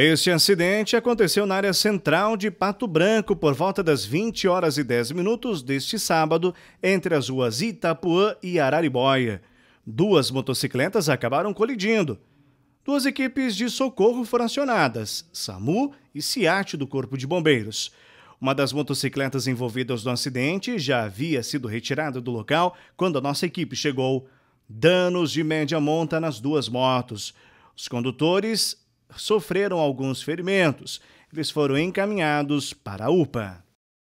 Este acidente aconteceu na área central de Pato Branco por volta das 20 horas e 10 minutos deste sábado, entre as ruas Itapuã e Araribóia. Duas motocicletas acabaram colidindo. Duas equipes de socorro foram acionadas, SAMU e SIAT do Corpo de Bombeiros. Uma das motocicletas envolvidas no acidente já havia sido retirada do local quando a nossa equipe chegou. Danos de média monta nas duas motos. Os condutores sofreram alguns ferimentos. Eles foram encaminhados para a UPA.